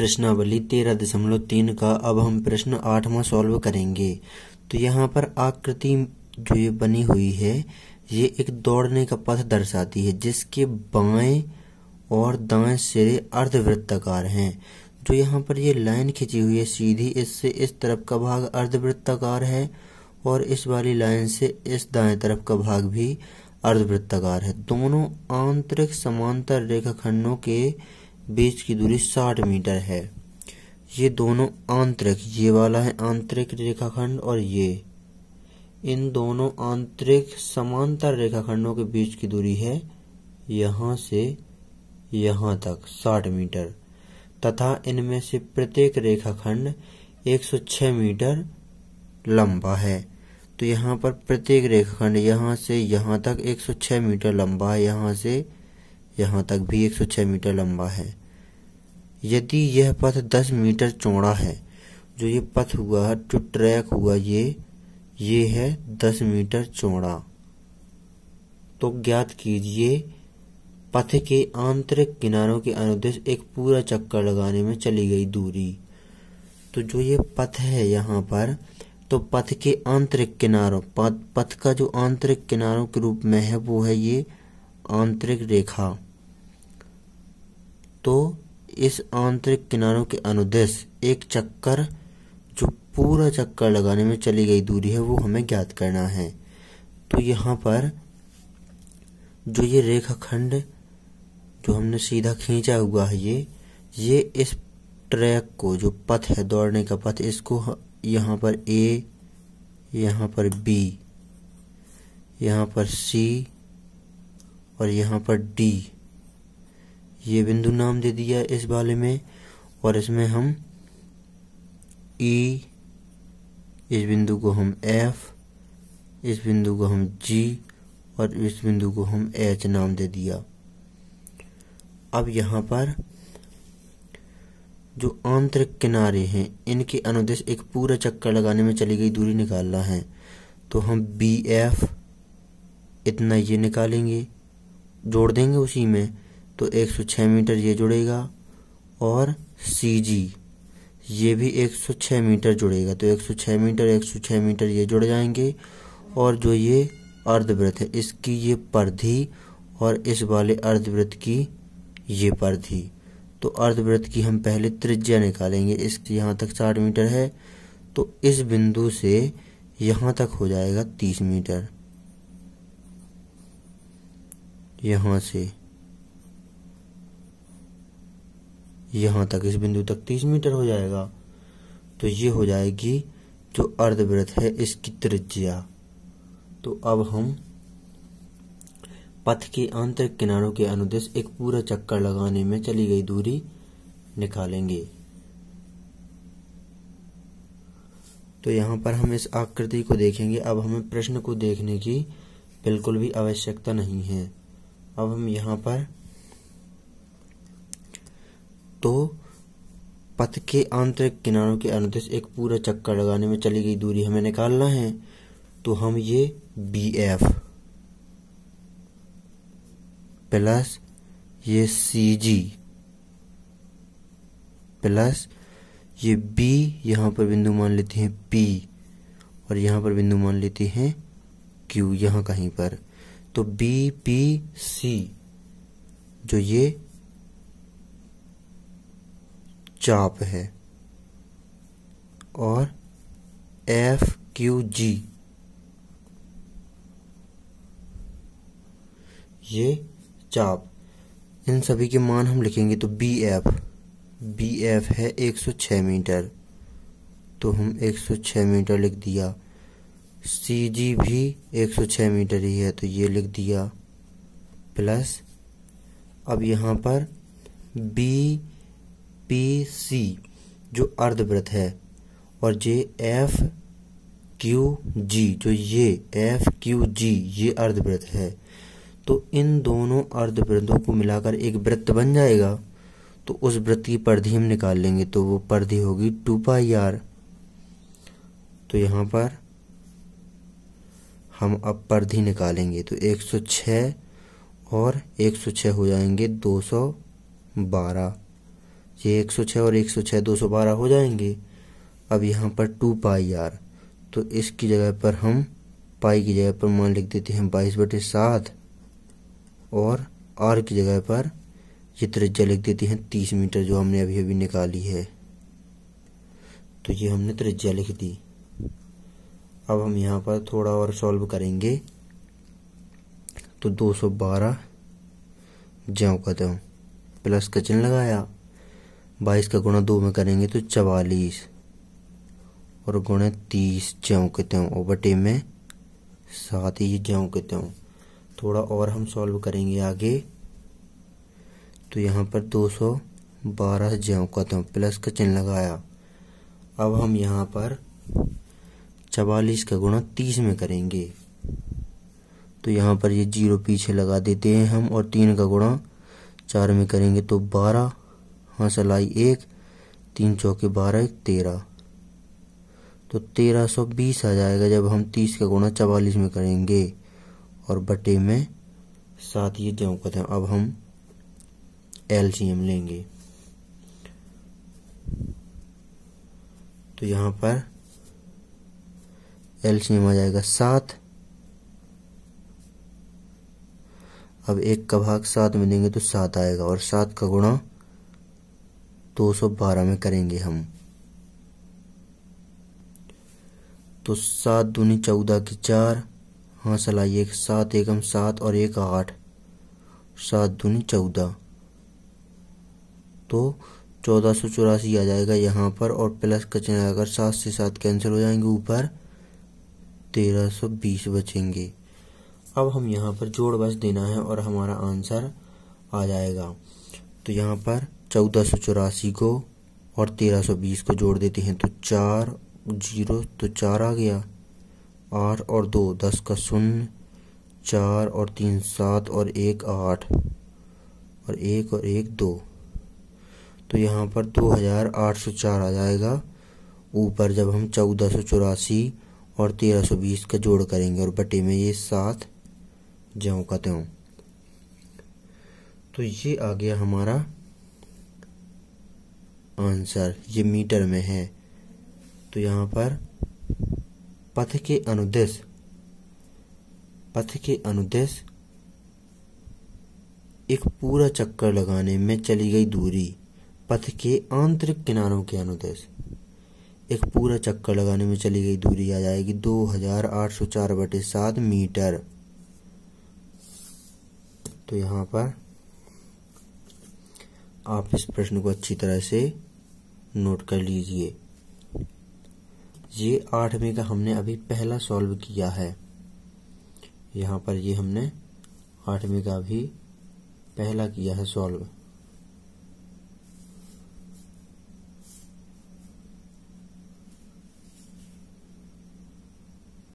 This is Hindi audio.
प्रश्नावली तेरह दशमलव तीन का अब हम प्रश्न आठवां सॉल्व करेंगे तो यहाँ पर आकृति जो ये बनी हुई है ये एक दौड़ने का पथ दर्शाती है जिसके बाएं और दाएं सिरे अर्धवृत्ताकार हैं जो यहाँ पर ये लाइन खींची हुई है सीधी इससे इस तरफ का भाग अर्धवृत्ताकार है और इस वाली लाइन से इस दाएं तरफ का भाग भी अर्धवृत्ताकार है दोनों आंतरिक समांतर रेखाखंडों के बेस की दूरी 60 मीटर है ये दोनों आंतरिक ये वाला है आंतरिक रेखाखंड और ये इन दोनों आंतरिक समांतर रेखाखंडों के बीच की दूरी है यहाँ से यहाँ तक 60 मीटर तथा इनमें से प्रत्येक रेखाखंड 106 मीटर लंबा है तो यहाँ पर प्रत्येक रेखाखंड यहाँ से यहाँ तक 106 मीटर लंबा है यहाँ से यहाँ तक भी 106 मीटर लंबा है यदि यह पथ दस मीटर चौड़ा है जो ये पथ हुआ है जो ट्रैक हुआ ये ये है दस मीटर चौड़ा तो ज्ञात कीजिए पथ के आंतरिक किनारों के अनुदेश एक पूरा चक्कर लगाने में चली गई दूरी तो जो ये पथ है यहाँ पर तो पथ के आंतरिक किनारों पथ का जो आंतरिक किनारों के रूप में है वो है ये आंतरिक रेखा तो इस आंतरिक किनारों के अनुदेश एक चक्कर जो पूरा चक्कर लगाने में चली गई दूरी है वो हमें ज्ञात करना है तो यहाँ पर जो ये रेखाखंड जो हमने सीधा खींचा हुआ है ये ये इस ट्रैक को जो पथ है दौड़ने का पथ इसको यहाँ पर ए यहाँ पर बी यहाँ पर सी और यहाँ पर डी ये बिंदु नाम दे दिया इस वाले में और इसमें हम ई e, इस बिंदु को हम एफ इस बिंदु को हम जी और इस बिंदु को हम एच नाम दे दिया अब यहाँ पर जो आंतरिक किनारे हैं इनके अनुदेश एक पूरा चक्कर लगाने में चली गई दूरी निकालना है तो हम बी एफ इतना ये निकालेंगे जोड़ देंगे उसी में तो 106 मीटर ये जुड़ेगा और सी जी ये भी 106 मीटर जुड़ेगा तो 106 मीटर 106 मीटर ये जुड़ जाएंगे और जो ये अर्धवृत्त है इसकी ये परधि और इस वाले अर्धवृत्त की ये परधि तो अर्धवृत्त की हम पहले त्रिज्या निकालेंगे इसकी यहाँ तक साठ मीटर है तो इस बिंदु से यहाँ तक हो जाएगा तीस मीटर यहाँ से यहाँ तक इस बिंदु तक तीस मीटर हो जाएगा तो ये हो जाएगी जो अर्धवृत्त है इसकी त्रिज्या तो अब हम पथ के आंतरिक किनारों के अनुदेश एक पूरा चक्कर लगाने में चली गई दूरी निकालेंगे तो यहाँ पर हम इस आकृति को देखेंगे अब हमें प्रश्न को देखने की बिल्कुल भी आवश्यकता नहीं है अब हम यहाँ पर तो पथ के आंतरिक किनारों के अनुदेश एक पूरा चक्कर लगाने में चली गई दूरी हमें निकालना है तो हम ये बी एफ प्लस ये सी जी प्लस ये बी यहाँ पर बिंदु मान लेते हैं पी और यहाँ पर बिंदु मान लेते हैं क्यू यहाँ कहीं पर तो बी पी सी जो ये चाप है और एफ क्यू जी ये चाप इन सभी के मान हम लिखेंगे तो बी एफ बी एफ है 106 मीटर तो हम 106 मीटर लिख दिया सी जी भी 106 मीटर ही है तो ये लिख दिया प्लस अब यहाँ पर बी पी सी जो अर्धव्रत है और जे एफ क्यू जी जो ये एफ क्यू जी ये अर्धव्रत है तो इन दोनों अर्धवृत्तों को मिलाकर एक व्रत बन जाएगा तो उस व्रत की परिधि हम निकाल लेंगे तो वो परिधि होगी टू पाई आर तो यहाँ पर हम अब परिधि निकालेंगे तो 106 और 106 हो जाएंगे 212 ये 106 और 106 212 हो जाएंगे अब यहाँ पर टू पाई आर तो इसकी जगह पर हम पाई की जगह पर मान लिख देते हैं बाईस बटे सात और आर की जगह पर ये त्रिज्या लिख देते हैं तीस मीटर जो हमने अभी अभी निकाली है तो ये हमने त्रिज्या लिख दी अब हम यहाँ पर थोड़ा और सॉल्व करेंगे तो 212 सौ बारह ज्यों का त्यों प्लस का चिन्ह लगाया बाईस का गुणा दो में करेंगे तो चवालीस और गुणा तीस ज्यों के त्यों और बटे में सात ये ज्यों के त्यों थोड़ा और हम सॉल्व करेंगे आगे तो यहाँ पर दो सौ बारह ज्यों का त्यों प्लस का चिन्ह लगाया अब हम यहाँ पर चवालीस का गुणा तीस में करेंगे तो यहाँ पर ये जीरो पीछे लगा देते हैं हम और तीन का गुणा चार में करेंगे तो बारह हासिल एक तीन चौके बारह तेरह तो तेरह सौ बीस आ जाएगा जब हम तीस का गुणा चवालीस में करेंगे और बटे में सात ये जो कहते हैं अब हम एल सी एम लेंगे तो यहाँ पर एल सी एम आ जाएगा सात अब एक का भाग सात में देंगे तो सात आएगा और सात का गुणा 212 तो में करेंगे हम तो सात दूनी चौदह की चार हाँ सलाई एक सात एकम सात और एक आठ सात दूनी चौदह तो चौदह सौ चौरासी आ जाएगा यहाँ पर और प्लस का आकर सात से सात कैंसिल हो जाएंगे ऊपर तेरह सौ बीस बचेंगे अब हम यहाँ पर जोड़ बस देना है और हमारा आंसर आ जाएगा तो यहाँ पर चौदह सौ चौरासी को और तेरह सौ बीस को जोड़ देते हैं तो चार जीरो तो चार आ गया आठ और दो दस का शून्य चार और तीन सात और एक आठ और एक और एक दो तो यहाँ पर दो हज़ार आठ सौ चार आ जाएगा ऊपर जब हम चौदह सौ चौरासी और तेरह सौ बीस का जोड़ करेंगे और बटे में ये सात ज्यों का त्यों तो ये आ गया हमारा आंसर ये मीटर में है तो यहाँ पर पथ के अनुदेश पथ के अनुदेश एक पूरा चक्कर लगाने में चली गई दूरी पथ के आंतरिक किनारों के अनुदेश एक पूरा चक्कर लगाने में चली गई दूरी आ जाएगी दो हजार आठ सौ चार बटे सात मीटर तो यहाँ पर आप इस प्रश्न को अच्छी तरह से नोट कर लीजिए ये आठवें का हमने अभी पहला सॉल्व किया है यहाँ पर ये हमने आठवें का भी पहला किया है सॉल्व